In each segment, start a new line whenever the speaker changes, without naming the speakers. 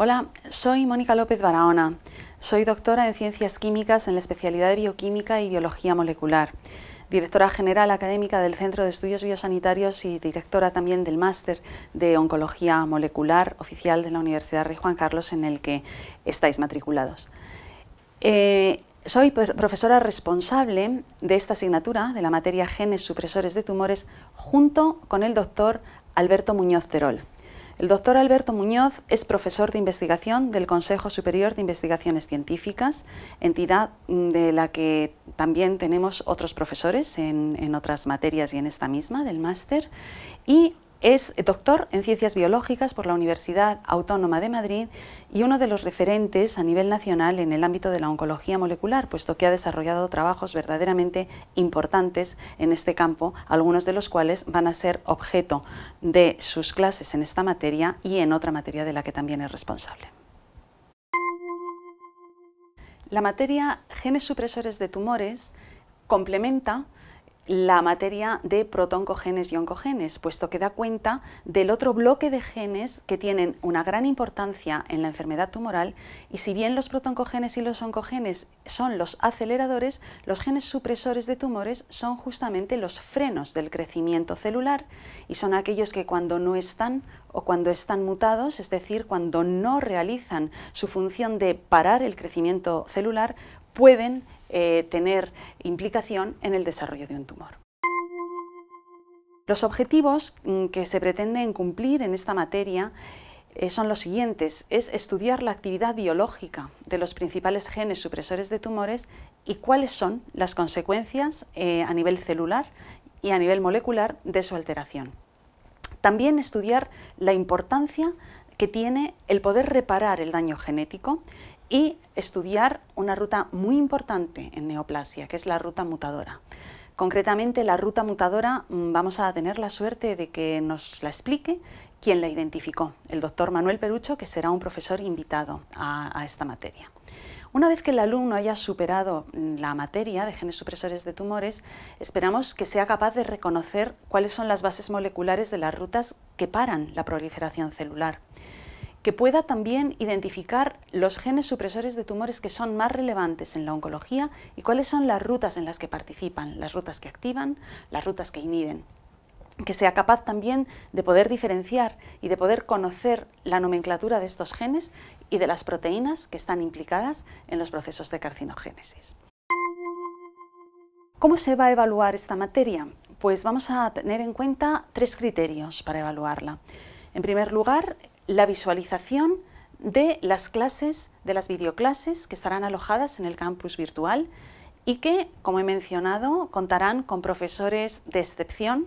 Hola, soy Mónica López Barahona. Soy doctora en Ciencias Químicas en la especialidad de Bioquímica y Biología Molecular, directora general académica del Centro de Estudios Biosanitarios y directora también del Máster de Oncología Molecular oficial de la Universidad Rey Juan Carlos en el que estáis matriculados. Eh, soy profesora responsable de esta asignatura, de la materia Genes Supresores de Tumores, junto con el doctor Alberto Muñoz Terol. El doctor Alberto Muñoz es profesor de investigación del Consejo Superior de Investigaciones Científicas, entidad mm, de la que también tenemos otros profesores en, otras materias y en esta misma del máster, y es doctor en Ciencias Biológicas por la Universidad Autónoma de Madrid y uno de los referentes a nivel nacional en el ámbito de la oncología molecular, puesto que ha desarrollado trabajos verdaderamente importantes en este campo, algunos de los cuales van a ser objeto de sus clases en esta materia y en otra materia de la que también es responsable. La materia Genes supresores de tumores complementa la materia de protoncogenes y oncogenes, puesto que da cuenta del otro bloque de genes que tienen una gran importancia en la enfermedad tumoral y si bien los protoncogenes y los oncogenes son los aceleradores, los genes supresores de tumores son justamente los frenos del crecimiento celular y son aquellos que cuando no están o cuando están mutados, es decir, cuando no realizan su función de parar el crecimiento celular, pueden eh, tener implicación en el desarrollo de un tumor. Los objetivos mm, que se pretenden cumplir en esta materia eh, son los siguientes. Es estudiar la actividad biológica de los principales genes supresores de tumores y cuáles son las consecuencias eh, a nivel celular y a nivel molecular de su alteración. También estudiar la importancia que tiene el poder reparar el daño genético y estudiar una ruta muy importante en neoplasia, que es la ruta mutadora. Concretamente, la ruta mutadora mm, vamos a tener la suerte de que nos la explique quien la identificó, el doctor Manuel Perucho, que será un profesor invitado a, esta materia. Una vez que el alumno haya superado mm, la materia de genes supresores de tumores, esperamos que sea capaz de reconocer cuáles son las bases moleculares de las rutas que paran la proliferación celular que pueda también identificar los genes supresores de tumores que son más relevantes en la oncología y cuáles son las rutas en las que participan, las rutas que activan, las rutas que inhiben que sea capaz también de poder diferenciar y de poder conocer la nomenclatura de estos genes y de las proteínas que están implicadas en los procesos de carcinogénesis. ¿Cómo se va a evaluar esta materia? Pues vamos a tener en cuenta tres criterios para evaluarla. En primer lugar, la visualización de las clases, de las videoclases que estarán alojadas en el campus virtual y que, como he mencionado, contarán con profesores de excepción,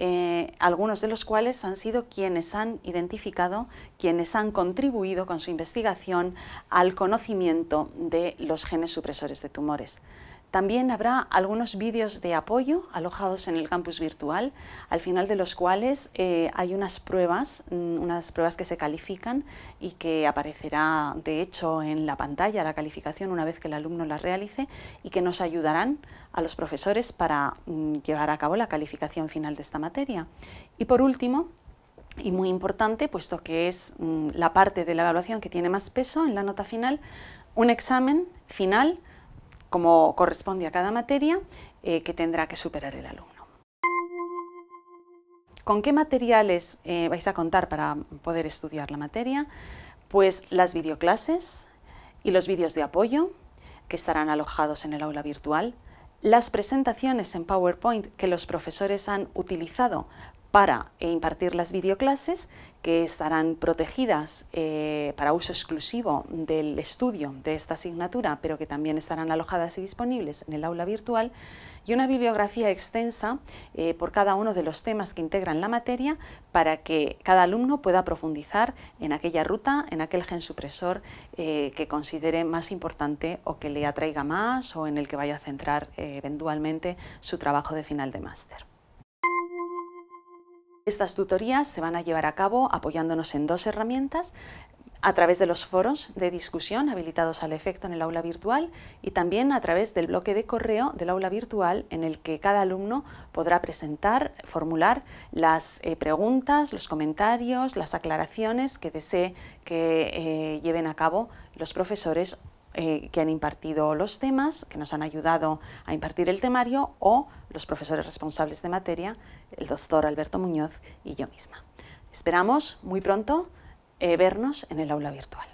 eh, algunos de los cuales han sido quienes han identificado, quienes han contribuido con su investigación al conocimiento de los genes supresores de tumores. También habrá algunos vídeos de apoyo alojados en el campus virtual, al final de los cuales eh, hay unas pruebas, mm, unas pruebas que se califican y que aparecerá de hecho en la pantalla la calificación una vez que el alumno la realice y que nos ayudarán a los profesores para mm, llevar a cabo la calificación final de esta materia. Y por último, y muy importante, puesto que es mm, la parte de la evaluación que tiene más peso en la nota final, un examen final como corresponde a cada materia eh, que tendrá que superar el alumno. ¿Con qué materiales eh, vais a contar para poder estudiar la materia? Pues las videoclases y los vídeos de apoyo que estarán alojados en el aula virtual, las presentaciones en PowerPoint que los profesores han utilizado para eh, impartir las videoclases que estarán protegidas eh, para uso exclusivo del estudio de esta asignatura, pero que también estarán alojadas y disponibles en el aula virtual, y una bibliografía extensa eh, por cada uno de los temas que integran la materia para que cada alumno pueda profundizar en aquella ruta, en aquel gen supresor que considere más importante o que le atraiga más o en el que vaya a centrar eventualmente su trabajo de final de máster. Estas tutorías se van a llevar a cabo apoyándonos en dos herramientas a través de los foros de discusión habilitados al efecto en el aula virtual y también a través del bloque de correo del aula virtual en el que cada alumno podrá presentar, formular las eh, preguntas, los comentarios, las aclaraciones que desee que eh, lleven a cabo los profesores eh, que han impartido los temas, que nos han ayudado a impartir el temario, o los profesores responsables de materia, el doctor Alberto Muñoz y yo misma. Esperamos muy pronto eh, vernos en el aula virtual.